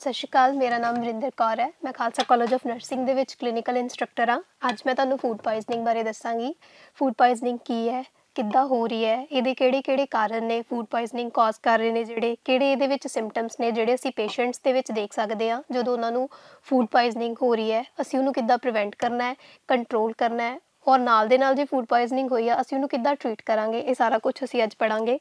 ਸਤਿ ਸ਼੍ਰੀ ਅਕਾਲ ਮੇਰਾ ਨਾਮ ਵਰਿੰਦਰ ਕੌਰ ਹੈ ਮੈਂ ਖਾਲਸਾ ਕਾਲਜ ਆਫ ਨਰਸਿੰਗ ਦੇ ਵਿੱਚ ਕਲੀਨਿਕਲ ਇਨਸਟ੍ਰਕਟਰ ਹਾਂ ਅੱਜ ਮੈਂ ਤੁਹਾਨੂੰ ਫੂਡ ਪਾਇਜ਼ਨਿੰਗ ਬਾਰੇ ਦੱਸਾਂਗੀ ਫੂਡ ਪਾਇਜ਼ਨਿੰਗ ਕੀ ਹੈ ਕਿੱਦਾਂ ਹੋ ਰਹੀ ਹੈ ਇਹਦੇ ਕਿਹੜੇ-ਕਿਹੜੇ ਕਾਰਨ ਨੇ ਫੂਡ ਪਾਇਜ਼ਨਿੰਗ ਕਾਜ਼ ਕਰ ਰਹੇ ਨੇ ਜਿਹੜੇ ਕਿਹੜੇ ਇਹਦੇ ਵਿੱਚ ਸਿੰਪਟਮਸ ਨੇ ਜਿਹੜੇ ਅਸੀਂ ਪੇਸ਼ੈਂਟਸ ਦੇ ਵਿੱਚ ਦੇਖ ਸਕਦੇ ਹਾਂ ਜਦੋਂ ਉਹਨਾਂ ਨੂੰ ਫੂਡ ਪਾਇਜ਼ਨਿੰਗ ਹੋ ਰਹੀ ਹੈ ਅਸੀਂ ਉਹਨੂੰ ਕਿੱਦਾਂ ਪ੍ਰੀਵੈਂਟ ਕਰਨਾ ਹੈ ਕੰਟਰੋਲ ਕਰਨਾ ਹੈ ਔਰ ਨਾਲ ਦੇ ਨਾਲ ਜੇ ਫੂਡ ਪੋਇਜ਼ਨਿੰਗ ਹੋਈ ਆ ਅਸੀਂ ਉਹਨੂੰ ਕਿੱਦਾਂ ਟ੍ਰੀਟ ਕਰਾਂਗੇ ਇਹ ਸਾਰਾ ਕੁਝ ਅਸੀਂ ਅੱਜ ਪੜਾਂਗੇ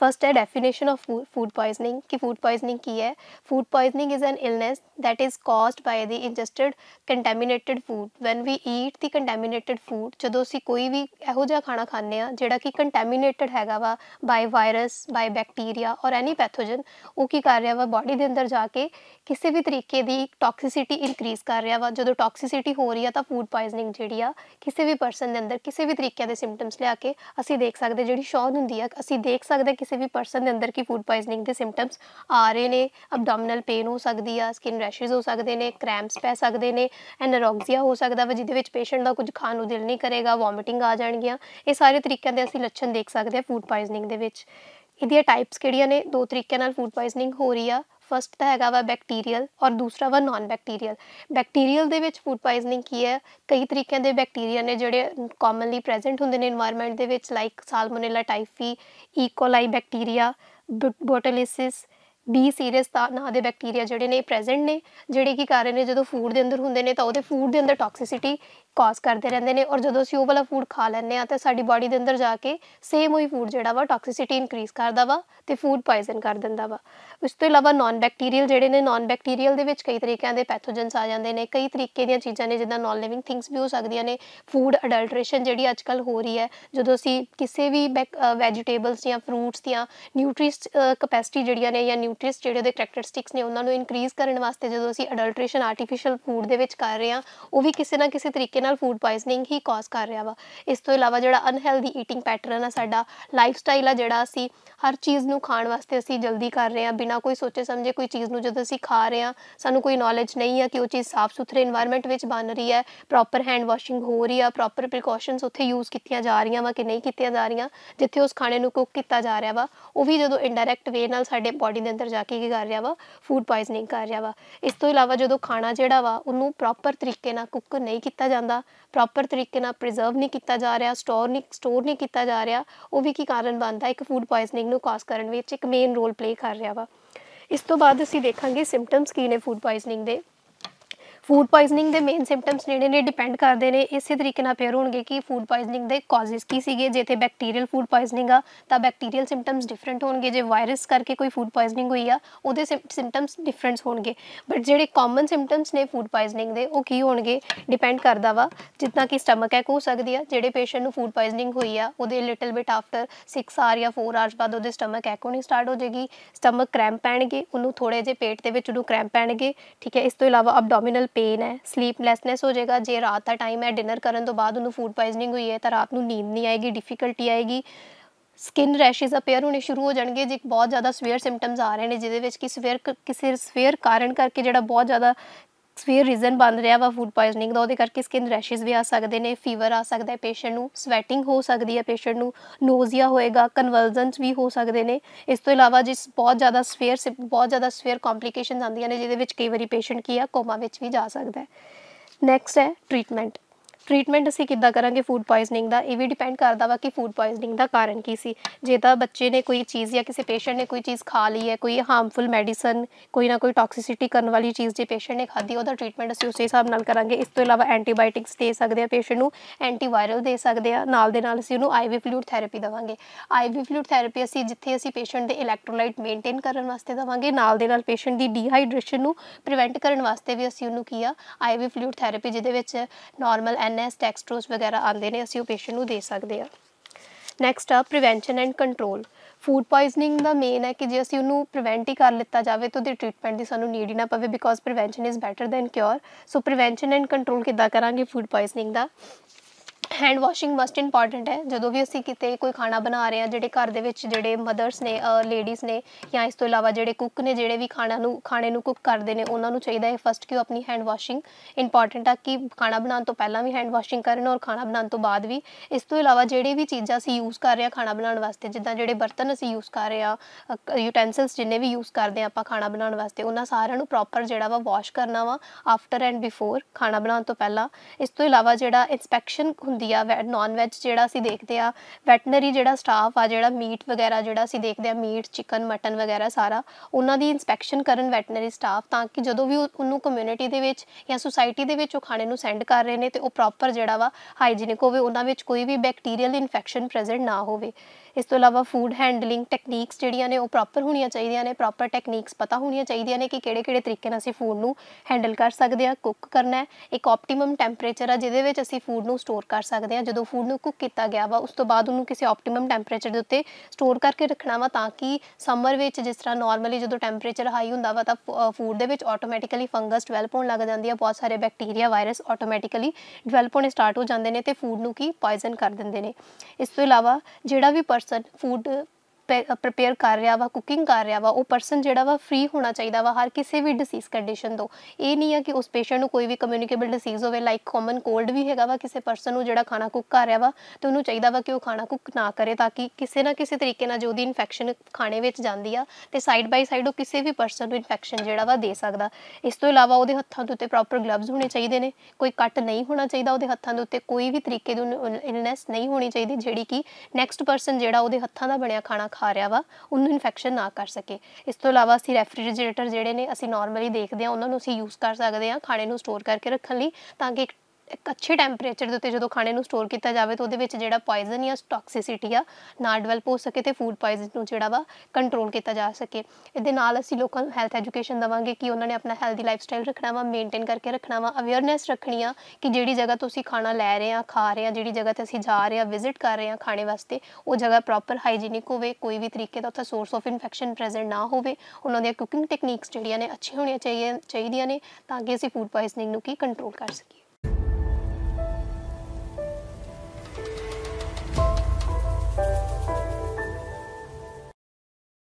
ਫਰਸਟ ਹੈ ਡੈਫੀਨੇਸ਼ਨ ਆਫ ਫੂਡ ਪੋਇਜ਼ਨਿੰਗ ਕਿ ਫੂਡ ਪੋਇਜ਼ਨਿੰਗ ਕੀ ਹੈ food poisoning is an illness that is caused by the ingested contaminated food when we eat the contaminated food ਜਦੋਂ ਅਸੀਂ ਕੋਈ ਵੀ ਇਹੋ ਜਿਹਾ ਖਾਣਾ ਖਾਂਦੇ ਆ ਜਿਹੜਾ ਕਿ ਕੰਟੈਮੀਨੇਟਡ ਹੈਗਾ ਵਾ ਬਾਈ ਵਾਇਰਸ ਬਾਈ ਬੈਕਟੀਰੀਆ ਔਰ ਐਨੀ ਪੈਥੋਜਨ ਉਹ ਕੀ ਕਰ ਰਿਹਾ ਵਾ ਬਾਡੀ ਦੇ ਅੰਦਰ ਜਾ ਕੇ ਕਿਸੇ ਵੀ ਤਰੀਕੇ ਦੀ ਟੌਕਸਿਸਿਟੀ ਇਨਕਰੀਜ਼ ਕਰ ਰਿਹਾ ਵਾ ਜਦੋਂ ਟੌਕਸਿਸਿਟੀ ਹੋ ਰਹੀ ਆ ਤਾਂ ਫੂਡ ਪੋਇਜ਼ਨਿੰਗ ਜਿਹੜੀ ਆ ਕਿਸੇ ਵੀ ਪਰਸਨ ਦੇ ਅੰਦਰ ਕਿਸੇ ਵੀ ਤਰੀਕੇ ਦੇ ਸਿੰਪਟਮਸ ਲਿਆ ਕੇ ਅਸੀਂ ਦੇਖ ਸਕਦੇ ਜਿਹੜੀ ਸ਼ੌਨ ਹੁੰਦੀ ਆ ਅਸੀਂ ਦੇਖ ਸਕਦੇ ਕਿਸੇ ਵੀ ਪਰਸਨ ਦੇ ਅੰਦਰ ਕੀ ਫੂਡ ਪਾਇਜ਼ਨਿੰਗ ਦੇ ਸਿੰਪਟਮਸ ਆ ਰਹੇ ਨੇ ਅਬਡੋਮਿਨਲ ਪੇਨ ਹੋ ਸਕਦੀ ਆ ਸਕਿਨ ਰੈਸ਼ਸ ਹੋ ਸਕਦੇ ਨੇ ਕ੍ਰੈਂਪਸ ਪੈ ਸਕਦੇ ਨੇ ਐਨਰੋਗਜ਼ੀਆ ਹੋ ਸਕਦਾ ਵਾ ਜਿਹਦੇ ਵਿੱਚ ਪੇਸ਼ੈਂਟ ਦਾ ਕੁਝ ਖਾਣ ਨੂੰ ਦਿਲ ਨਹੀਂ ਕਰੇਗਾ ਵੋਮਿਟਿੰਗ ਆ ਜਾਣਗੀਆਂ ਇਹ ਸਾਰੇ ਤਰੀਕਿਆਂ ਦੇ ਅਸੀਂ ਲੱਛਣ ਦੇਖ ਸਕਦੇ ਆ ਫੂਡ ਪਾਇਜ਼ਨਿੰਗ ਦੇ ਵਿੱਚ ਇਹਦੀਆਂ ਟਾਈਪਸ ਕਿਹੜੀਆਂ ਨੇ ਦੋ ਤਰੀਕਿਆਂ ਨਾਲ ਫੂਡ ਪਾਇਜ਼ਨਿੰਗ ਹੋ ਰਹੀ ਆ ਫਸਟ ਤਾਂ ਹੈਗਾ ਵਾ ਬੈਕਟੀਰੀਅਲ ਔਰ ਦੂਸਰਾ ਵਾ ਨਾਨ ਬੈਕਟੀਰੀਅਲ ਬੈਕਟੀਰੀਅਲ ਦੇ ਵਿੱਚ ਫੂਡ ਪਾਇਜ਼ਨਿੰਗ ਕੀ ਹੈ ਕਈ ਤਰੀਕਿਆਂ ਦੇ ਬੈਕਟੀਰੀਆ ਨੇ ਜਿਹੜੇ ਕਾਮਨਲੀ ਪ੍ਰੈਜ਼ੈਂਟ ਹੁੰਦੇ ਨੇ এনवायरमेंट ਦੇ ਵਿੱਚ like salmonella typhi E coli bacteria botulism B cereus ਨਾਂ ਦੇ ਬੈਕਟੀਰੀਆ ਜਿਹੜੇ ਨੇ ਪ੍ਰੈਜ਼ੈਂਟ ਨੇ ਜਿਹੜੇ ਕੀ ਕਾਰਨ ਨੇ ਜਦੋਂ ਫੂਡ ਦੇ ਅੰਦਰ ਹੁੰਦੇ ਨੇ ਤਾਂ ਉਹਦੇ ਫੂਡ ਦੇ ਅੰਦਰ ਟੌਕਸਿਸਿਟੀ ਕਾਜ਼ ਕਰਦੇ ਰਹਿੰਦੇ ਨੇ ਔਰ ਜਦੋਂ ਅਸੀਂ ਉਹ ਵਾਲਾ ਫੂਡ ਖਾ ਲੈਂਦੇ ਆ ਤਾਂ ਸਾਡੀ ਬਾਡੀ ਦੇ ਅੰਦਰ ਜਾ ਕੇ ਸੇਮ ਉਹੀ ਫੂਡ ਜਿਹੜਾ ਵਾ ਟੌਕਸਿਸਿਟੀ ਇਨਕਰੀਜ਼ ਕਰਦਾ ਵਾ ਤੇ ਫੂਡ ਪੋਇਜ਼ਨ ਕਰ ਦਿੰਦਾ ਵਾ ਉਸ ਤੋਂ ਇਲਾਵਾ ਨਾਨ ਬੈਕਟੀਰੀਅਲ ਜਿਹੜੇ ਨੇ ਨਾਨ ਬੈਕਟੀਰੀਅਲ ਦੇ ਵਿੱਚ ਕਈ ਤਰੀਕਿਆਂ ਦੇ ਪੈਥੋਜਨਸ ਆ ਜਾਂਦੇ ਨੇ ਕਈ ਤਰੀਕੇ ਦੀਆਂ ਚੀਜ਼ਾਂ ਨੇ ਜਿੱਦਾਂ ਨਾਨ ਲਿਵਿੰਗ ਥਿੰਗਸ ਵੀ ਹੋ ਸਕਦੀਆਂ ਨੇ ਫੂਡ ਅਡਲਟ੍ਰੇਸ਼ਨ ਜਿਹੜੀ ਅੱਜਕੱਲ ਹੋ ਰਹੀ ਹੈ ਜਦੋਂ ਅਸੀਂ ਕਿਸੇ ਵੀ ਵੈਜੀਟੇਬਲਸ ਜਾਂ ਫਰੂਟਸ ਦੀਆਂ ਨਿਊਟ੍ਰੀਸ ਕਪੈਸਿਟੀ ਜਿਹੜੀਆਂ ਨੇ ਜਾਂ ਨਿਊਟ੍ਰੀਐਂਟਸ ਜਿਹੜੇ ਉਹਦੇ ਕੈਰੈਕਟਰਿਸਟਿਕਸ ਨੇ ਉਹਨਾਂ ਨੂੰ ਇਨਕਰੀਜ਼ ਕਰਨ ਵਾਸਤੇ ਜਦੋਂ ਅਸੀਂ ਅਡਲਟ੍ਰੇਸ਼ਨ ਆਰਟੀਫੀਸ਼ੀਅਲ ਫੂਡ ਦੇ ਵਿੱਚ ਕਰ ਰਹੇ ਹਾਂ ਉਹ ਵੀ ਕਿਸੇ ਨਾ ਕਿਸੇ ਤਰੀਕੇ ਨਾਲ ਫੂਡ ਪੋਇਜ਼ਨਿੰਗ ਹੀ ਕਾਜ਼ ਕਰ ਰਿਹਾ ਵਾ ਇਸ ਤੋਂ ਇਲਾਵਾ ਜਿਹੜਾ ਅਨਹੈਲਦੀ ਈਟਿੰਗ ਪੈਟਰਨ ਆ ਸਾਡਾ ਲਾਈਫ ਸਟਾਈਲ ਆ ਜਿਹੜਾ ਅਸੀਂ ਹਰ ਚੀਜ਼ ਨੂੰ ਖਾਣ ਵਾਸਤੇ ਅਸੀਂ ਜਲਦੀ ਕਰ ਰਹੇ ਹਾਂ ਬਿਨਾਂ ਕੋਈ ਸੋਚੇ ਸਮਝੇ ਕੋਈ ਚੀਜ਼ ਨੂੰ ਜਦੋਂ ਅਸੀਂ ਖਾ ਰਹੇ ਹਾਂ ਸਾਨੂੰ ਕੋਈ ਨੌਲੇਜ ਨਹੀਂ ਆ ਕਿ ਉਹ ਚੀਜ਼ ਸਾਫ਼ ਸੁਥਰੇ এনवायरमेंट ਵਿੱਚ ਬਣ ਰਹੀ ਹੈ ਪ੍ਰੋਪਰ ਹੈਂਡ ਵਾਸ਼ਿੰਗ ਹੋ ਰਹੀ ਆ ਪ੍ਰੋਪਰ ਪ੍ਰੀਕਾਸ਼ਨਸ ਉੱਥੇ ਯੂਜ਼ ਕੀਤੀਆਂ ਜਾ ਰਹੀਆਂ ਵਾ ਕਿ ਨਹੀਂ ਕੀਤੀਆਂ ਜਾ ਰਹੀਆਂ ਜਿੱਥੇ ਉਸ ਖਾਣੇ ਨੂੰ ਕੁੱਕ ਕੀਤਾ ਜਾ ਰਿਹਾ ਵਾ ਉਹ ਵੀ ਜਦੋਂ ਇਨਡਾਇਰੈਕਟ ਵੇ ਨਾਲ ਸਾਡੇ ਬਾਡੀ ਦੇ ਅੰਦਰ ਜਾ ਕੇ ਕੀ ਕਰ ਰਿਹਾ ਵਾ ਫੂਡ ਪਾਇਜ਼ਨਿੰਗ ਕਰ ਰਿਹਾ ਵਾ ਇਸ ਤੋਂ ਇਲਾਵਾ ਜਦੋਂ ਖਾਣਾ ਜਿਹੜਾ ਵਾ ਉਹਨੂੰ ਪ੍ਰੋਪਰ ਤਰੀਕੇ ਨਾਲ ਕੁੱਕ ਨਹੀਂ ਕੀਤਾ ਜਾਂਦਾ ਪ੍ਰੋਪਰ ਤਰੀਕੇ ਨਾਲ ਪ੍ਰੀਜ਼ਰਵ ਨਹੀਂ ਕੀਤਾ ਜਾ ਰਿਹਾ ਸਟੋਰ ਨਹੀਂ ਸਟੋਰ ਨਹੀਂ ਕੀਤਾ ਜਾ ਰਿਹਾ ਉਹ ਵੀ ਕੀ ਕਾਰਨ ਬਣਦਾ ਇੱਕ ਫੂਡ ਪਾਇਜ਼ਨਿੰਗ ਨੂੰ ਕਾਸ ਕਰਨ ਵਿੱਚ ਇੱਕ ਮੇਨ ਰੋਲ ਪਲੇ ਕਰ ਰਿਹਾ ਵਾ ਇਸ ਤੋਂ ਬਾਅਦ ਅਸੀਂ ਦੇਖਾਂਗੇ ਸਿੰਪਟਮਸ ਕੀ ਨੇ ਫੂਡ ਪਾਇਜ਼ਨਿੰਗ ਦੇ ਫੂਡ ਪੋਇਜ਼ਨਿੰਗ ਦੇ ਮੇਨ ਸਿੰਪਟਮਸ ਜਿਹੜੇ ਨੇ ਡਿਪੈਂਡ ਕਰਦੇ ਨੇ ਇਸੇ ਤਰੀਕੇ ਨਾਲ ਪੇਅਰ ਹੋਣਗੇ ਕਿ ਫੂਡ ਪੋਇਜ਼ਨਿੰਗ ਦੇ ਕਾਜ਼ਸ ਕੀ ਸੀਗੇ ਜੇ ਤੇ ਬੈਕਟੀਰੀਅਲ ਫੂਡ ਪੋਇਜ਼ਨਿੰਗ ਆ ਤਾਂ ਬੈਕਟੀਰੀਅਲ ਸਿੰਪਟਮਸ ਡਿਫਰੈਂਟ ਹੋਣਗੇ ਜੇ ਵਾਇਰਸ ਕਰਕੇ ਕੋਈ ਫੂਡ ਪੋਇਜ਼ਨਿੰਗ ਹੋਈ ਆ ਉਹਦੇ ਸਿੰਪਟਮਸ ਡਿਫਰੈਂਟਸ ਹੋਣਗੇ ਬਟ ਜਿਹੜੇ ਕਾਮਨ ਸਿੰਪਟਮਸ ਨੇ ਫੂਡ ਪੋਇਜ਼ਨਿੰਗ ਦੇ ਉਹ ਕੀ ਹੋਣਗੇ ਡਿਪੈਂਡ ਕਰਦਾ ਵਾ ਜਿੱਦਾਂ ਕਿ ਸਟਮਕ ਐਕ ਹੋ ਸਕਦੀ ਆ ਜਿਹੜੇ ਪੇਸ਼ੈਂਟ ਨੂੰ ਫੂਡ ਪੋਇਜ਼ਨਿੰਗ ਹੋਈ ਆ ਉਹਦੇ ਲਿਟਲ ਬਿਟ ਆਫਟਰ 6 ਆਰ ਜਾਂ 4 ਆਰਸ ਬਾਅਦ ਉਹਦੇ ਸਟਮਕ ਐਕ ਹੋਣੀ ਸਟਾਰਟ ਹੋ ਜਾਏਗੀ ਸਟਮਕ ਕ੍ਰੈਂਪ ਪੈਣਗੇ ਉਹਨੂੰ ਥੋੜੇ ਜੇ ਪੇਟ ਦੇ ਵਿੱਚ ਉਹਨੂੰ ਕ੍ਰੈਂਪ ਪੈਣਗੇ ਠੀਕ ਹੈ ਇਸ ਤੋਂ ਇਲਾਵਾ ਅਬਡੋਮਿਨਲ ਪੇਨ ਹੈ ਸਲੀਪਲੈਸਨੈਸ ਹੋ ਜਾਏਗਾ ਜੇ ਰਾਤ ਦਾ ਟਾਈਮ ਹੈ ਡਿਨਰ ਕਰਨ ਤੋਂ ਬਾਅਦ ਉਹਨੂੰ ਫੂਡ ਪॉइजनिंग ਹੋਈ ਹੈ ਤਾਂ ਰਾਤ ਨੂੰ ਨੀਂਦ ਨਹੀਂ ਆਏਗੀ ਡਿਫਿਕਲਟੀ ਆਏਗੀ ਸਕਿਨ ਰੈਸ਼ਸ ਅਪੀਅਰ ਹੋਣੇ ਸ਼ੁਰੂ ਹੋ ਜਾਣਗੇ ਜੇ ਬਹੁਤ ਜ਼ਿਆਦਾ ਸਵੇਅਰ ਸਿੰਪਟਮਸ ਆ ਰਹੇ ਨੇ ਜਿਹਦੇ ਵਿੱਚ ਕਿ ਸਵੇਅਰ ਕਿਸੇ ਸਵੇਅਰ ਕਾਰਨ ਕਰਕੇ ਜਿਹੜਾ ਬਹੁਤ ਜ਼ਿਆਦਾ ਸਵੇਰ ਰੀਜ਼ਨ ਬਣ ਰਿਹਾ ਵਾ ਫੂਡ ਪੋਇਜ਼ਨਿੰਗ ਦਾ ਉਹਦੇ ਕਰਕੇ ਸਕਿਨ ਰੈਸ਼ਸ ਵੀ ਆ ਸਕਦੇ ਨੇ ਫੀਵਰ ਆ ਸਕਦਾ ਹੈ ਪੇਸ਼ੈਂਟ ਨੂੰ ਸਵੈਟਿੰਗ ਹੋ ਸਕਦੀ ਹੈ ਪੇਸ਼ੈਂਟ ਨੂੰ ਨੋਜ਼ੀਆ ਹੋਏਗਾ ਕਨਵਲਜੈਂਸ ਵੀ ਹੋ ਸਕਦੇ ਨੇ ਇਸ ਤੋਂ ਇਲਾਵਾ ਜਿਸ ਬਹੁਤ ਜ਼ਿਆਦਾ ਸਵੇਰ ਬਹੁਤ ਜ਼ਿਆਦਾ ਸਵੇਰ ਕੰਪਲਿਕੇਸ਼ਨਸ ਆਉਂਦੀਆਂ ਨੇ ਜਿਹਦੇ ਵਿੱਚ ਕਈ ਵਾਰੀ ਪੇਸ਼ੈਂਟ ਕੀ ਆ ਕੋਮਾ ਵਿੱਚ ਵੀ ਜਾ ਸਕਦਾ ਹੈ ਨੈਕਸਟ ਹੈ ਟ੍ਰੀਟਮੈਂਟ ਟ੍ਰੀਟਮੈਂਟ ਅਸੀਂ ਕਿੱਦਾਂ ਕਰਾਂਗੇ ਫੂਡ ਪੋਇਜ਼ਨਿੰਗ ਦਾ ਇਹ ਵੀ ਡਿਪੈਂਡ ਕਰਦਾ ਵਾ ਕਿ ਫੂਡ ਪੋਇਜ਼ਨਿੰਗ ਦਾ ਕਾਰਨ ਕੀ ਸੀ ਜੇ ਤਾਂ ਬੱਚੇ ਨੇ ਕੋਈ ਚੀਜ਼ ਜਾਂ ਕਿਸੇ ਪੇਸ਼ੈਂਟ ਨੇ ਕੋਈ ਚੀਜ਼ ਖਾ ਲਈ ਹੈ ਕੋਈ ਹਾਰਮਫੁਲ ਮੈਡੀਸਨ ਕੋਈ ਨਾ ਕੋਈ ਟੌਕਸਿਸਿਟੀ ਕਰਨ ਵਾਲੀ ਚੀਜ਼ ਜੇ ਪੇਸ਼ੈਂਟ ਨੇ ਖਾਧੀ ਉਹਦਾ ਟ੍ਰੀਟਮੈਂਟ ਅਸੀਂ ਉਸੇ ਹਿਸਾਬ ਨਾਲ ਕਰਾਂਗੇ ਇਸ ਤੋਂ ਇਲਾਵਾ ਐਂਟੀਬਾਇਓਟਿਕਸ ਦੇ ਸਕਦੇ ਆ ਪੇਸ਼ੈਂਟ ਨੂੰ ਐਂਟੀਵਾਇਰਲ ਦੇ ਸਕਦੇ ਆ ਨਾਲ ਦੇ ਨਾਲ ਅਸੀਂ ਉਹਨੂੰ ਆਈਵੀ ਫਲੂਇਡ ਥੈਰੇਪੀ ਦਵਾਂਗੇ ਆਈਵੀ ਫਲੂਇਡ ਥੈਰੇਪੀ ਅਸੀਂ ਜਿੱਥੇ ਅਸੀਂ ਪੇਸ਼ੈਂਟ ਦੇ ਇਲੈਕਟ੍ਰੋਲਾਈਟ ਮੇਨਟੇਨ ਕਰਨ ਵਾਸਤੇ ਦਵਾਂਗੇ ਨਾਲ ਦੇ ਨਾਲ ਪੇਸ਼ੈਂਟ ਦੀ ਡੀਹਾਈਡਰੇਸ਼ਨ ਨੂੰ ਪ੍ਰੀਵੈਂਟ ਕਰਨ ਵਾਸਤੇ ਵੀ ਅਸੀਂ ਉਹਨੂੰ ਕੀ ਆ ਆਈਵੀ ਫਲੂਇਡ ਥੈਰੇਪੀ ਜਿਹਦੇ ਵਿੱਚ ਨਾਰਮਲ ਐਨ ਐਨਐਸ ਟੈਕਸਟਰੋਸ ਵਗੈਰਾ ਆਉਂਦੇ ਨੇ ਅਸੀਂ ਉਹ ਪੇਸ਼ੈਂਟ ਨੂੰ ਦੇ ਸਕਦੇ ਆ ਨੈਕਸਟ ਆ prevention and control food poisoning ਦਾ ਮੇਨ ਹੈ ਕਿ ਜੇ ਅਸੀਂ ਉਹਨੂੰ ਪ੍ਰੀਵੈਂਟ ਹੀ ਕਰ ਲਿੱਤਾ ਜਾਵੇ ਤਾਂ ਉਹਦੀ ਟ੍ਰੀਟਮੈਂਟ ਦੀ ਸਾਨੂੰ ਨੀਡ ਹੀ ਨਾ ਪਵੇ because prevention is better than cure so prevention and control ਕਿੱਦਾਂ ਕਰਾਂਗੇ ਫੂਡ ਪੋਇਜ਼ਨਿੰਗ ਦਾ ਹੈਂਡ ਵਾਸ਼ਿੰਗ ਮਸਟ ਇੰਪੋਰਟੈਂਟ ਹੈ ਜਦੋਂ ਵੀ ਅਸੀਂ ਕਿਤੇ ਕੋਈ ਖਾਣਾ ਬਣਾ ਰਹੇ ਹਾਂ ਜਿਹੜੇ ਘਰ ਦੇ ਵਿੱਚ ਜਿਹੜੇ ਮਦਰਸ ਨੇ ਲੇਡੀਜ਼ ਨੇ ਜਾਂ ਇਸ ਤੋਂ ਇਲਾਵਾ ਜਿਹੜੇ ਕੁੱਕ ਨੇ ਜਿਹੜੇ ਵੀ ਖਾਣਾ ਨੂੰ ਖਾਣੇ ਨੂੰ ਕੁੱਕ ਕਰਦੇ ਨੇ ਉਹਨਾਂ ਨੂੰ ਚਾਹੀਦਾ ਹੈ ਫਸਟ ਕਿ ਉਹ ਆਪਣੀ ਹੈਂਡ ਵਾਸ਼ਿੰਗ ਇੰਪੋਰਟੈਂਟ ਆ ਕਿ ਖਾਣਾ ਬਣਾਉਣ ਤੋਂ ਪਹਿਲਾਂ ਵੀ ਹੈਂਡ ਵਾਸ਼ਿੰਗ ਕਰਨ ਔਰ ਖਾਣਾ ਬਣਾਉਣ ਤੋਂ ਬਾਅਦ ਵੀ ਇਸ ਤੋਂ ਇਲਾਵਾ ਜਿਹੜੇ ਵੀ ਚੀਜ਼ਾਂ ਅਸੀਂ ਯੂਜ਼ ਕਰ ਰਹੇ ਹਾਂ ਖਾਣਾ ਬਣਾਉਣ ਵਾਸਤੇ ਜਿੱਦਾਂ ਜਿਹੜੇ ਬਰਤਨ ਅਸੀਂ ਯੂਜ਼ ਕਰ ਰਹੇ ਹਾਂ ਯੂਟੈਂਸਲਸ ਜਿੰਨੇ ਵੀ ਯੂਜ਼ ਕਰਦੇ ਆ ਆਪਾਂ ਖਾਣਾ ਬਣਾਉਣ ਵਾਸਤੇ ਉਹਨਾਂ ਸਾਰਿਆਂ ਨੂੰ ਪ੍ਰੋਪਰ ਜਿਹੜਾ ਵਾ ਵਾਸ਼ ਕਰਨਾ ਵਾ ਆਫਟਰ ਐਂਡ ਬਿਫੋਰ ਖਾਣਾ ਬਣਾਉਣ ਤੋਂ ਪਹਿਲਾਂ ਇਸ ਤੋਂ ਇਲਾਵਾ ਜਿਹੜਾ ਇਨਸਪੈਕਸ਼ਨ ਹੁੰਦੀ ਆ ਨੌਨ ਵੈਜ ਜਿਹੜਾ ਅਸੀਂ ਦੇਖਦੇ ਆ ਵੈਟਨਰੀ ਜਿਹੜਾ ਸਟਾਫ ਆ ਜਿਹੜਾ ਮੀਟ ਵਗੈਰਾ ਜਿਹੜਾ ਅਸੀਂ ਦੇਖਦੇ ਆ ਮੀਟ ਚਿਕਨ ਮਟਨ ਵਗੈਰਾ ਸਾਰਾ ਉਹਨਾਂ ਦੀ ਇਨਸਪੈਕਸ਼ਨ ਕਰਨ ਵੈਟਨਰੀ ਸਟਾਫ ਤਾਂ ਕਿ ਜਦੋਂ ਵੀ ਉਹਨੂੰ ਕਮਿਊਨਿਟੀ ਦੇ ਵਿੱਚ ਜਾਂ ਸੁਸਾਇਟੀ ਦੇ ਵਿੱਚ ਉਹ ਖਾਣੇ ਨੂੰ ਸੈਂਡ ਕਰ ਰਹੇ ਨੇ ਤੇ ਉਹ ਪ੍ਰੋਪਰ ਜਿਹੜਾ ਵਾ ਹਾਈਜੀਨਿਕ ਹੋਵੇ ਉਹਨਾਂ ਵਿੱਚ ਕੋਈ ਵੀ ਬੈਕਟੀਰੀਅਲ ਇਨਫੈਕਸ਼ਨ ਪ੍ਰੈਜ਼ੈਂਟ ਨਾ ਹੋਵੇ ਇਸ ਤੋਂ ਇਲਾਵਾ ਫੂਡ ਹੈਂਡਲਿੰਗ ਟੈਕਨੀਕਸ ਜਿਹੜੀਆਂ ਨੇ ਉਹ ਪ੍ਰੋਪਰ ਹੋਣੀਆਂ ਚਾਹੀਦੀਆਂ ਨੇ ਪ੍ਰੋਪਰ ਟੈਕਨੀਕਸ ਪਤਾ ਹੋਣੀਆਂ ਚਾਹੀਦੀਆਂ ਨੇ ਕਿ ਕਿਹੜੇ-ਕਿਹੜੇ ਤਰੀਕੇ ਨਾਲ ਅਸੀਂ ਫੂਡ ਨੂੰ ਹੈਂਡਲ ਕਰ ਸਕਦੇ ਆ ਕੁੱਕ ਕਰਨਾ ਹੈ ਇੱਕ ਆਪਟੀਮਮ ਟੈਂਪਰੇਚਰ ਆ ਜਿਹਦੇ ਵਿੱਚ ਅਸੀਂ ਫੂਡ ਨੂੰ ਸਟੋਰ ਕਰ ਸਕਦੇ ਆ ਜਦੋਂ ਫੂਡ ਨੂੰ ਕੁੱਕ ਕੀਤਾ ਗਿਆ ਵਾ ਉਸ ਤੋਂ ਬਾਅਦ ਉਹਨੂੰ ਕਿਸੇ ਆਪਟੀਮਮ ਟੈਂਪਰੇਚਰ ਦੇ ਉੱਤੇ ਸਟੋਰ ਕਰਕੇ ਰੱਖਣਾ ਵਾ ਤਾਂ ਕਿ ਸਮਰ ਵਿੱਚ ਜਿਸ ਤਰ੍ਹਾਂ ਨਾਰਮਲੀ ਜਦੋਂ ਟੈਂਪਰੇਚਰ ਹਾਈ ਹੁੰਦਾ ਵਾ ਤਾਂ ਫੂਡ ਦੇ ਵਿੱਚ ਆਟੋਮੈਟਿਕਲੀ ਫੰਗਸ ਡਿਵੈਲਪ ਹੋਣ ਲੱਗ ਜਾਂਦੀ ਆ ਬਹੁਤ ਸਾਰੇ ਬੈਕਟੀਰੀਆ ਵਾਇਰਸ ਆਟੋਮੈਟਿਕਲੀ ਡਿਵੈਲਪ ਹੋਣੇ ਸਟਾਰਟ ਹੋ ਜਾਂਦੇ ਨੇ ਤੇ ਫੂਡ ਨੂੰ ਕੀ ਪੋਇਜ਼ਨ ਕਰ ਦਿੰਦੇ ਨੇ ਇਸ ਤੋਂ ਇਲਾਵਾ ਜਿਹੜਾ ਵੀ ਪਰਸਨ ਫੂਡ ਪ੍ਰਪੇਅਰ ਕਰ ਰਿਹਾ ਵਾ ਕੁਕਿੰਗ ਕਰ ਰਿਹਾ ਵਾ ਉਹ ਪਰਸਨ ਜਿਹੜਾ ਵਾ ਫ੍ਰੀ ਹੋਣਾ ਚਾਹੀਦਾ ਵਾ ਹਰ ਕਿਸੇ ਵੀ ਡਿਸੀਜ਼ ਕੰਡੀਸ਼ਨ ਤੋਂ ਇਹ ਨਹੀਂ ਆ ਕਿ ਉਸ ਪੇਸ਼ੈਂਟ ਨੂੰ ਕੋਈ ਵੀ ਕਮਿਊਨੀਕੇਬਲ ਡਿਸੀਜ਼ ਹੋਵੇ ਲਾਈਕ ਕਾਮਨ ਕੋਲਡ ਵੀ ਹੈਗਾ ਵਾ ਕਿਸੇ ਪਰਸਨ ਨੂੰ ਜਿਹੜਾ ਖਾਣਾ ਕੁੱਕ ਕਰ ਰਿਹਾ ਵਾ ਤੇ ਉਹਨੂੰ ਚਾਹੀਦਾ ਵਾ ਕਿ ਉਹ ਖਾਣਾ ਕੁੱਕ ਨਾ ਕਰੇ ਤਾਂ ਕਿ ਕਿਸੇ ਨਾ ਕਿਸੇ ਤਰੀਕੇ ਨਾਲ ਜੋ ਦੀ ਇਨਫੈਕਸ਼ਨ ਖਾਣੇ ਵਿੱਚ ਜਾਂਦੀ ਆ ਤੇ ਸਾਈਡ ਬਾਈ ਸਾਈਡ ਉਹ ਕਿਸੇ ਵੀ ਪਰਸਨ ਨੂੰ ਇਨਫੈਕਸ਼ਨ ਜਿਹੜਾ ਵਾ ਦੇ ਸਕਦਾ ਇਸ ਤੋਂ ਇਲਾਵਾ ਉਹਦੇ ਹੱਥਾਂ ਦੇ ਉੱਤੇ ਪ੍ਰੋਪਰ ਗਲਵਜ਼ ਹੋਣੇ ਚਾਹੀਦੇ ਨੇ ਕੋਈ ਕੱਟ ਨਹੀਂ ਹੋਣਾ ਚਾਹੀਦਾ ਉਹਦੇ ਹੱਥਾਂ ਦੇ ਉੱਤੇ ਕੋਈ ਵੀ ਤਰੀਕੇ ਦੀ ਇਲਨੈਸ ਨਹੀਂ ਹੋਣੀ ਚਾਹੀਦੀ ਜਿਹੜੀ ਕਿ ਨੈਕਸਟ ਪਰਸਨ ਜਿਹੜਾ ਉਹਦੇ ਹੱਥਾਂ ਦਾ ਬਣਿਆ ਖਾਣਾ ਖਾ ਰਿਹਾ ਵਾ ਉਹਨੂੰ ਇਨਫੈਕਸ਼ਨ ਨਾ ਕਰ ਸਕੇ ਇਸ ਤੋਂ ਇਲਾਵਾ ਅਸੀਂ ਰੈਫਰੀਜਰੇਟਰ ਜਿਹੜੇ ਨੇ ਅਸੀਂ ਨਾਰਮਲੀ ਦੇਖਦੇ ਆ ਉਹਨਾਂ ਨੂੰ ਅਸੀਂ ਯੂਜ਼ ਕਰ ਸਕਦੇ ਆ ਖਾਣੇ ਨੂੰ ਸਟੋਰ ਕਰਕੇ ਰੱਖਣ ਲਈ ਤਾਂ ਕਿ ਇੱਕ ਅੱਛੇ ਟੈਂਪਰੇਚਰ ਦੇ ਉੱਤੇ ਜਦੋਂ ਖਾਣੇ ਨੂੰ ਸਟੋਰ ਕੀਤਾ ਜਾਵੇ ਤਾਂ ਉਹਦੇ ਵਿੱਚ ਜਿਹੜਾ ਪੋਇਜ਼ਨ ਜਾਂ ਟੌਕਸਿਸਿਟੀ ਆ ਨਾ ਡਿਵੈਲਪ ਹੋ ਸਕੇ ਤੇ ਫੂਡ ਪੋਇਜ਼ਨ ਨੂੰ ਜਿਹੜਾ ਵਾ ਕੰਟਰੋਲ ਕੀਤਾ ਜਾ ਸਕੇ ਇਹਦੇ ਨਾਲ ਅਸੀਂ ਲੋਕਾਂ ਨੂੰ ਹੈਲਥ ਐਜੂਕੇਸ਼ਨ ਦਵਾਂਗੇ ਕਿ ਉਹਨਾਂ ਨੇ ਆਪਣਾ ਹੈਲਦੀ ਲਾਈਫ ਸਟਾਈਲ ਰੱਖਣਾ ਵਾ ਮੇਨਟੇਨ ਕਰਕੇ ਰੱਖਣਾ ਵਾ ਅਵੇਅਰਨੈਸ ਰੱਖਣੀ ਆ ਕਿ ਜਿਹੜੀ ਜਗ੍ਹਾ ਤੁਸੀਂ ਖਾਣਾ ਲੈ ਰਹੇ ਆ ਖਾ ਰਹੇ ਆ ਜਿਹੜੀ ਜਗ੍ਹਾ ਤੇ ਅਸੀਂ ਜਾ ਰਹੇ ਆ ਵਿਜ਼ਿਟ ਕਰ ਰਹੇ ਆ ਖਾਣੇ ਵਾਸਤੇ ਉਹ ਜਗ੍ਹਾ ਪ੍ਰੋਪਰ ਹਾਈਜੀਨਿਕ ਹੋਵੇ ਕੋਈ ਵੀ ਤਰੀਕੇ ਦਾ ਉੱਥੇ ਸੋਰਸ ਆਫ ਇਨਫੈਕਸ਼ਨ ਪ੍ਰੈਜ਼ੈਂਟ ਨਾ ਹੋਵੇ ਉਹਨਾਂ ਦੀਆਂ ਕੁਕਿੰਗ ਟੈਕਨੀਕਸ ਜਿਹੜੀਆਂ ਨੇ ਅੱਛੀ ਹੋਣੀਆਂ ਚਾਹੀਦੀਆਂ ਚਾਹੀਦੀਆਂ ਨੇ ਤਾਂ ਕਿ ਅਸੀਂ ਫੂਡ ਪੋਇਜ਼ਨਿੰਗ ਨੂੰ ਕੀ ਕੰਟਰੋਲ ਕਰ ਸਕੀਏ